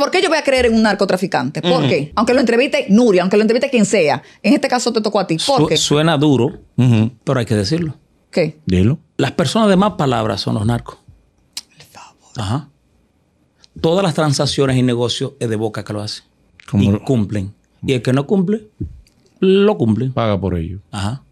¿Por qué yo voy a creer en un narcotraficante? ¿Por qué? Aunque lo entreviste Nuria, aunque lo entreviste quien sea. En este caso te tocó a ti. Porque Suena duro, pero hay que decirlo. ¿Qué? Dilo. Las personas de más palabras son los narcos. El favor. Ajá. Todas las transacciones y negocios es de boca que lo hacen. Y cumplen. Mm. Y el que no cumple, lo cumple. Paga por ello. Ajá.